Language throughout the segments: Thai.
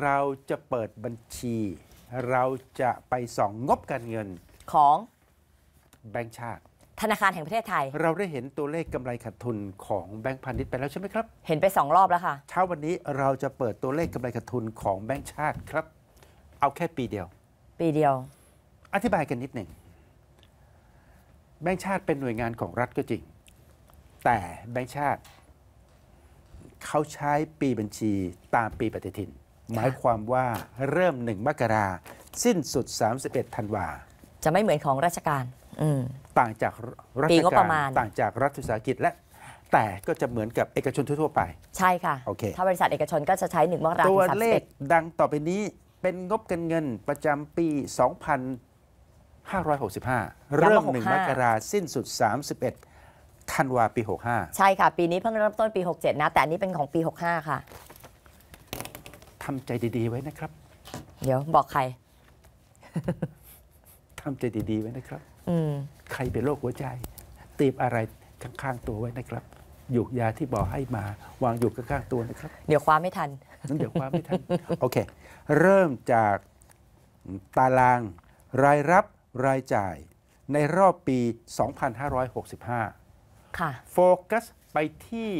เราจะเปิดบัญชีเราจะไปส่องงบการเงินของแบงค์ชาติ ธนาคารแห่งประเทศไทย เราได้เห็นตัวเลขกำไรขาดทุนของแบงค์พาณิชย์ไปแล้วใช่ไหมครับเห็นไปสองรอบแล้วค่ะเช้าวันนี้เราจะเปิดตัวเลขกำไรขาดทุนของแบงค์ชาติครับ เอาแค่ปีเดียว ปีเดียว อธิบายกันนิดหนึ่งแบงค์ชาติเป็นหน่วยงานของรัฐก็จริง แต่แบงค์ชาติเขาใช้ปีบัญชีตามปีปฏิทินหมายความว่าเริ่มหนึ่งมกราสิ้นสุด 31ธันวา จะไม่เหมือนของราชการ ต่างจากรัฐการต่างจากรัฐวิสาหกิจและ แต่ก็จะเหมือนกับเอกชนทั่วไป ใช่ค่ะโอเคถ้าบริษัทเอกชนก็จะใช้หนึ่งมกรามตัวเลขดังต่อไปนี้เป็นงบกันเงินประจำปี2565 เริ่ม 1มกราสิ้นสุด 31ธันวาปี 65 ใช่ค่ะปีนี้เพิ่งเริ่มต้นปี67นะแต่อันนี้เป็นของปี65ค่ะทำใจดีๆ ไว้นะครับ เดี๋ยวบอกใคร ทำใจดี ๆ ไว้นะครับใครเป็นโรคหัวใจ ตีบอะไรข้างๆตัวไว้นะครับ หยูกยาที่บอกให้มาวางอยู่ข้างๆตัวนะครับ เดี๋ยวคว้าไม่ทันนั่นเดี๋ยวคว้าไม่ทัน โอเค เริ่มจากตาราง รายรับรายจ่าย ในรอบปี2565 ค่ะ โฟกัสไปที่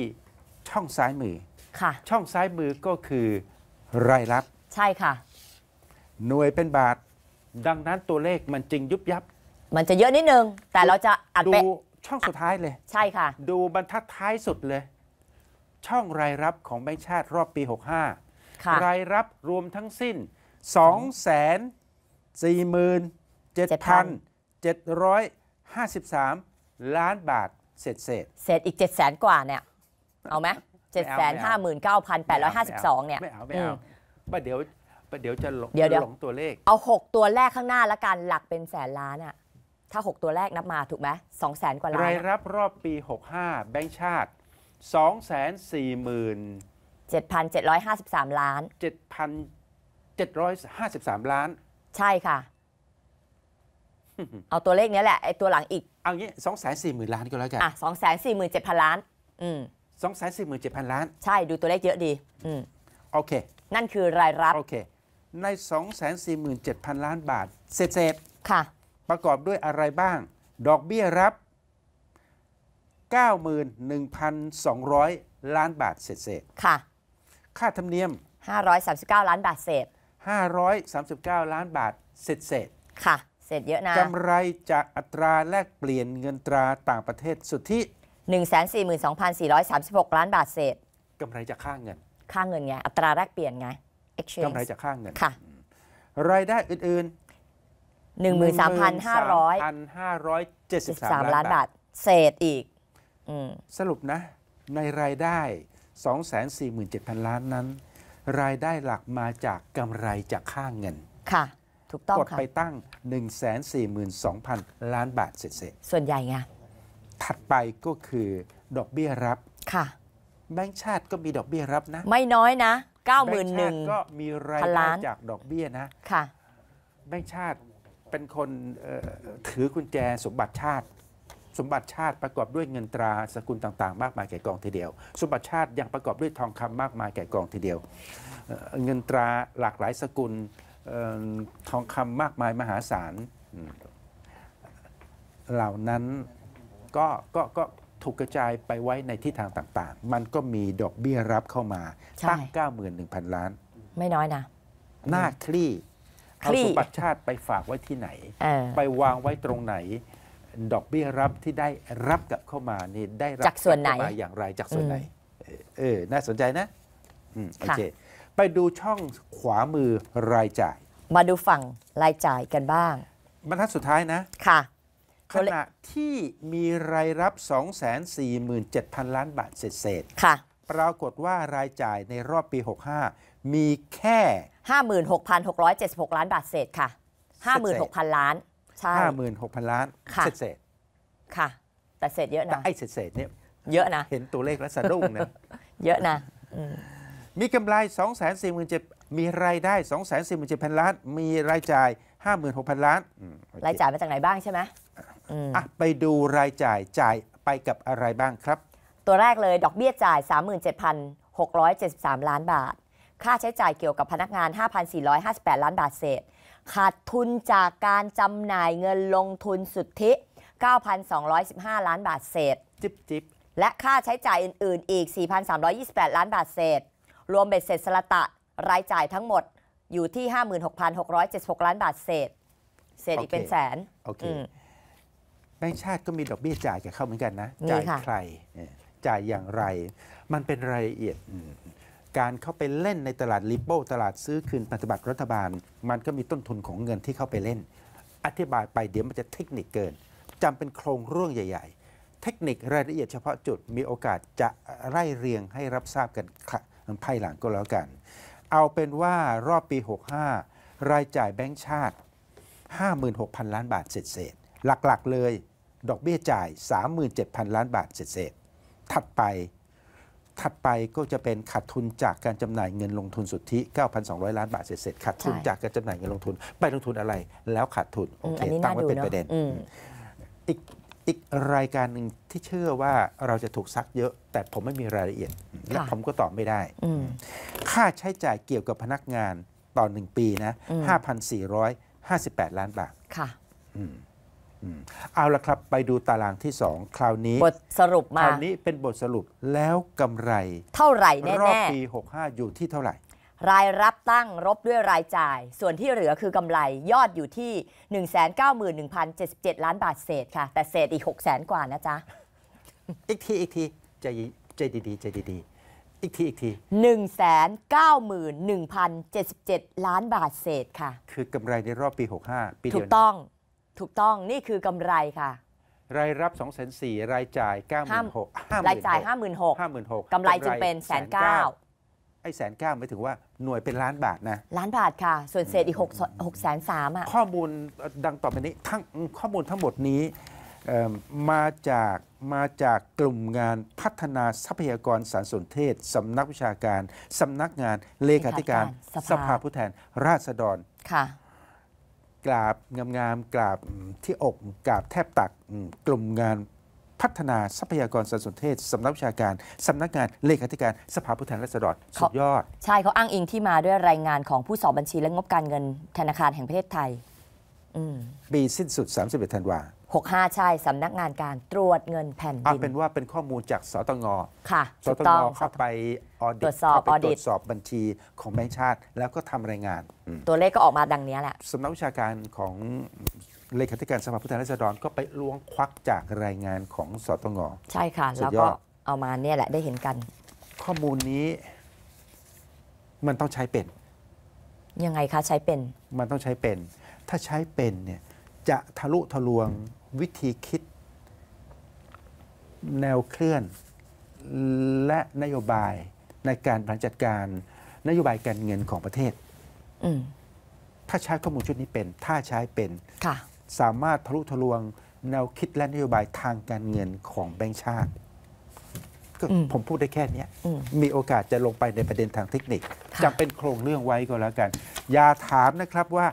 ช่องซ้ายมือ ค่ะ ช่องซ้ายมือก็คือรายรับใช่ค่ะ หน่วยเป็นบาทดังนั้นตัวเลขมันจริงยุบยับ มันจะเยอะนิดนึง แต่เราจะอัดูไปช่องสุดท้ายเลย ใช่ค่ะ ดูบรรทัดท้ายสุดเลย ช่องรายรับของแบงค์ชาติรอบปีค่ะรายรับรวมทั้งสิ้น 2 4 7 7,753 ล้านบาทเศษเศษเศษอีกเจ็ดแสนกว่าเนี่ย เอาไหม7 5 9 8 5 2เนี่ย ไม่เอา ไม่เอาเดี๋ยวเดี๋ยวจะหลงเดี๋ยวเดี๋ยวหลงตัวเลข เอา 6 ตัวแรกข้างหน้าละกัน หลักเป็นแสนล้านอะถ้า 6 ตัวแรกนับมาถูกไหมสองแสนกว่า ล้าน รายรับรอบปี 65แบงก์ชาติ2 4 7 7ส5 3 ล้าน 7,753 ล้าน ใช่ค่ะ เอาตัวเลขเนี้ยแหละไอ้ตัวหลังอีก เอางี้สสสองแนี่หมื่นล้านก็แล้วกันอ่ะสสสองแนนี่่หมืเจ็ดพันล้าน อืมสองแสนสี่หมื่นเจ็ดพันล้านใช่ ดูตัวเลขเยอะดีอืมโอเค นั่นคือรายรับ โอเคใน 2 4 7 0 0 0 ล้านบาทเศษเศษค่ะ ประกอบด้วยอะไรบ้าง ดอกเบี้ยรับ 91,200 ล้านบาทเศษเศษค่ะ ค่าธรรมเนียม 539 ล้านบาทเศษ539 ล้านบาทเศษเศษค่ะเศษเยอะนะกำไรจากอัตราแลกเปลี่ยนเงินตราต่างประเทศสุทธิ142,436 ล้านบาทเศษกำไรจากค่างเงิน ค่างเงินไง อัตราแลกเปลี่ยนไง exchange กำไรจากค่างเงินค่ะรายได้อื่นๆ 13,500 7 3 ล้านบาทเศษอีกสรุปนะ ในรายได้ 247,000 ล้านนั้น รายได้หลักมาจากกำไรจากค่างเงิน ค่ะ ถูกต้องค่ะไปตั้ง 142,000 ล้านบาทเศษส่วนใหญ่ไงถัดไปก็คือดอกเบี้ยรับ ค่ะแบงค์ชาติก็มีดอกเบี้ยรับนะ ไม่น้อยนะ9 1 0 0 0ก็มีรายได้จากดอกเบี้ยนะ ค่ะแบงค์ชาติเป็นคนถือกุญแจสมบัติชาติ สมบัติชาติประกอบด้วยเงินตราสกุลต่าง ๆ มากมายแก่กองทีเดียว สมบัติชาติยังประกอบด้วยทองคำมากมายแก่กองทีเดียวเงินตราหลากหลายสกุลทองคำมากมายมหาศาลเหล่านั้นก็ก็ก็ถูกกระจายไปไว้ในทิศทางต่างๆ มันก็มีดอกเบี้ยรับเข้ามาตั้ง91,000 ล้าน ไม่น้อยนะหน้าคลี่เอาสุปัติชาติ ไปฝากไว้ที่ไหน ไปวางไว้ตรงไหน ดอกเบี้ยรับที่ได้รับกับเข้ามานี่ได้รับจากส่วนไหนมาอย่างไรจากส่วนไหนเออ น่าสนใจนะโอเคไปดูช่องขวามือรายจ่าย มาดูฝั่งรายจ่ายกันบ้างบรรทัดสุดท้ายนะค่ะขณะที่มีรายรับ247,000 ล้านบาทเศษค่ะ ปรากฏว่ารายจ่ายในรอบปี 65 มีแค่ 56,676 ล้านบาทเศษค่ะ 56,000ล้านใช่56,000 ล้านเศษเศษค่ะแต่เศษเยอะนะไอ้เศษเศษเนี่ยเยอะนะ เห็นตัวเลขแล้วสะดุ้งนะเยอะนะมีกำไร247,000มีรายได้ 247,000ล้าน มีรายจ่าย 56,000 ล้านรายจ่ายมาจากไหนบ้างใช่ไหมอ่ะไปดูรายจ่ายจ่ายไปกับอะไรบ้างครับ ตัวแรกเลยดอกเบี้ยจ่าย 37,673 ล้านบาท ค่าใช้จ่ายเกี่ยวกับพนักงาน 5,458ล้านบาทเศษขาดทุนจากการจำหน่ายเงินลงทุนสุทธิ 9,215ล้านบาทเศษจิบจิบและค่าใช้จ่ายอื่น ๆ อีก 4,328 ล้านบาทเศษรวมเบ็ดเสร็จสละตะรายจ่ายทั้งหมดอยู่ที่56,676ล้านบาทเศษเศษอีกเป็นแสนโอเคแบงค์ชาติก็มีดอกเบี้ยจ่ายกับเขาเหมือนกันนะจ่ายใครจ่ายอย่างไร มันเป็นรายละเอียดการเข้าไปเล่นในตลาดริบโบตลาดซื้อคืนพันธบัตรรัฐบาล มันก็มีต้นทุนของเงินที่เข้าไปเล่น อธิบายไปเดี๋ยวมันจะเทคนิคเกิน จำเป็นโครงเรื่องใหญ่ ๆ เทคนิครายละเอียดเฉพาะจุดมีโอกาสจะไล่เรียงให้รับทราบกันภายหลังก็แล้วกัน เอาเป็นว่ารอบปี 65 รายจ่ายแบงก์ชาติ 56,000 ล้านบาทเศษๆหลัก ๆเลยดอกเบี้ยจ่าย 37,000 ล้านบาทเศษๆถัดไป ถัดไปก็จะเป็นขาดทุนจากการจำหน่ายเงินลงทุนสุทธิ9,200 ล้านบาทเศษๆขาดทุนจากการจำหน่ายเงินลงทุน ไปลงทุนอะไร แล้วขาดทุนโอเคตั้งไว้เป็นประเด็นอีกอีกรายการหนึ่งที่เชื่อว่าเราจะถูกซักเยอะแต่ผมไม่มีรายละเอียดและผมก็ตอบไม่ได้ค่าใช้จ่ายเกี่ยวกับพนักงานต่อหนึ่งปีนะ 5,458 ล้านบาทค่ะเอาละครับไปดูตารางที่สองคราวนี้ บทสรุปมาคราวนี้เป็นบทสรุปแล้วกำไรเท่าไหร่แน่รอบปี 65 อยู่ที่เท่าไหร่ รายรับตั้งรบด้วยรายจ่าย ส่วนที่เหลือคือกำไรยอดอยู่ที่ 191,077 ล้านบาทเศษค่ะ แต่เศษอีก 6 0 0 0 0กว่านะจ๊ะอีกทีอีกทีใจใจดีใจดีๆอีกทีอีกทีหนึ่งแสนเก้าหมื่นหนึ่งพันเจ็ดสิบเจ็ดล้านบาทเศษค่ะ คือกำไรในรอบปี 65 ปีเดียวถูกต้องถูกต้องนี่คือกำไรค่ะ รายรับ2องแสนสี่รายจ่าย9ก้าหมรายจ่าย 5 6 0 0 0ห้าหมื่นหกกำไรจึงเป็นแสนเก้าไอ้แสนเก้าไม่ถึงว่าหน่วยเป็นล้านบาทนะ ล้านบาทค่ะ ส่วนเศษอีก 6 6แสนสามอ่ะข้อมูลดังต่อไปนี้ ทั้งข้อมูลทั้งหมดนี้มาจากมาจากกลุ่มงานพัฒนาทรัพยากรสารสนเทศสำนักวิชาการสำนักงานเลขาธิการ สภาผู้แทนราษฎรค่ะกราบ งามๆกราบที่อกกราบ แทบตักกลุ่มงานพัฒนาทรัพยากรสารสนเทศสำนักวิชาการสำนักงานเลขาธิการสภาผู้แทนราษฎรสุดยอด ใช่ เขาอ้างอิงที่มาด้วยรายงานของผู้สอบบัญชีและงบการเงินธนาคารแห่งประเทศไทยปีสิ้นสุด 31ธันวาคม65 ใช่สำนักงานการตรวจเงินแผ่นดินเป็นว่าเป็นข้อมูลจากสตง ค่ะ สตงเข้าไปออดิตตรวจสอบออดิตตรวจสอบบัญชีของแบงค์ชาติแล้วก็ทำรายงาน ตัวเลขก็ออกมาดังนี้แหละสำนักวิชาการของเลขาธิการสภาผู้แทนราษฎร ก็ไปล้วงควักจากรายงานของสตงใช่ค่ะแล้วก็เอามาเนี่ยแหละได้เห็นกัน ข้อมูลนี้มันต้องใช้เป็น ยังไงคะใช้เป็นมันต้องใช้เป็น ถ้าใช้เป็นเนี่ยจะทะลุทะลวงวิธีคิด แนวเคลื่อนและนโยบายในการบริหารจัดการนโยบายการเงินของประเทศถ้าใช้ข้อมูลชุดนี้เป็น ถ้าใช้เป็น สามารถทะลุทะลวง แนวคิดและนโยบายทางการเงินของแบงค์ชาติผมพูดได้แค่นี้มีโอกาสจะลงไปในประเด็นทางเทคนิคจำเป็นโครงเรื่องไว้ก็แล้วกันอย่าถามนะครับว่า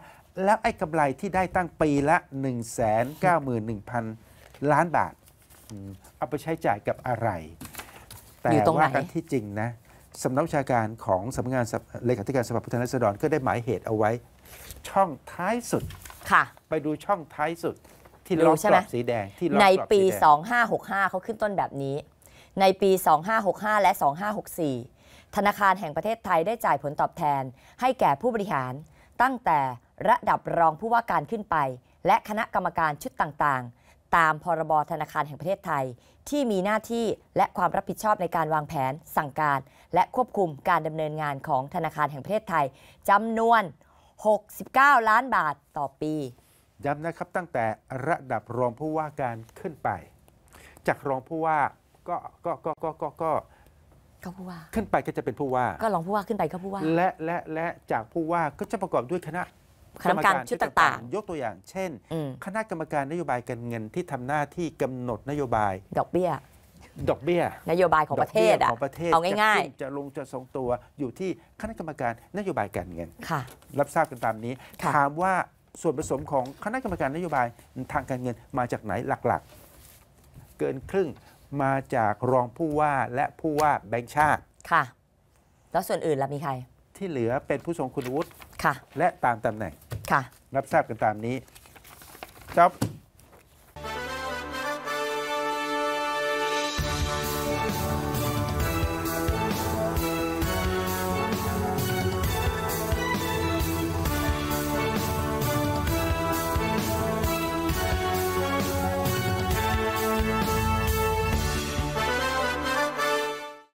แล้วไอ้กำไรที่ได้ตั้งปีละ 1 9 1 0 0 0ล้านบาท เอาไปใช้จ่ายกับอะไร แต่ว่ากันที่จริงนะสำนักวิชาการของสำนักงานเลขาธิการสภาผู้แทนราษฎรก็ได้หมายเหตุเอาไว้ ช่องท้ายสุด ค่ะ ไปดูช่องท้ายสุดที่ล้อกกรอบสีแดงที่ในปี 2565 เขาขึ้นต้นแบบนี้ ในปี 2565 และ 2564 ธนาคารแห่งประเทศไทยได้จ่ายผลตอบแทนให้แก่ผู้บริหารตั้งแต่ระดับรองผู้ว่าการขึ้นไป และคณะกรรมการชุดต่างๆ ตามพรบธนาคารแห่งประเทศไทย ที่มีหน้าที่และความรับผิดชอบในการวางแผนสั่งการ และควบคุมการดำเนินงานของธนาคารแห่งประเทศไทยจำนวน 69 ล้านบาทต่อปีย้ำนะครับตั้งแต่ระดับรองผู้ว่าการขึ้นไป จากรองผู้ว่าก็ก็ก็ก็ก็ก็ก็ผู้ว่าขึ้นไปก็จะเป็นผู้ว่า ก็รองผู้ว่าขึ้นไปก็ผู้ว่าและและและจากผู้ว่าก็จะประกอบด้วยคณะคณะกรรมการชุดต่างๆ ยกตัวอย่างเช่น คณะกรรมการนโยบายการเงินที่ทำหน้าที่กำหนดนโยบาย ดอกเบี้ย ดอกเบี้ย นโยบายของประเทศอะของประเทศเอาง่าย ๆ จะลงจะทรงตัวอยู่ที่คณะกรรมการนโยบายการเงินรับทราบกันตามนี้ ถามว่าส่วนผสมของคณะกรรมการนโยบายทางการเงินมาจากไหนหลัก ๆ เกินครึ่งมาจากรองผู้ว่าและผู้ว่าแบงค์ชาติค่ะแล้วส่วนอื่นล่ะมีใคร ที่เหลือเป็นผู้ทรงคุณวุฒิและตามตำแหน่ง ค่ะรับทราบกันตามนี้จบ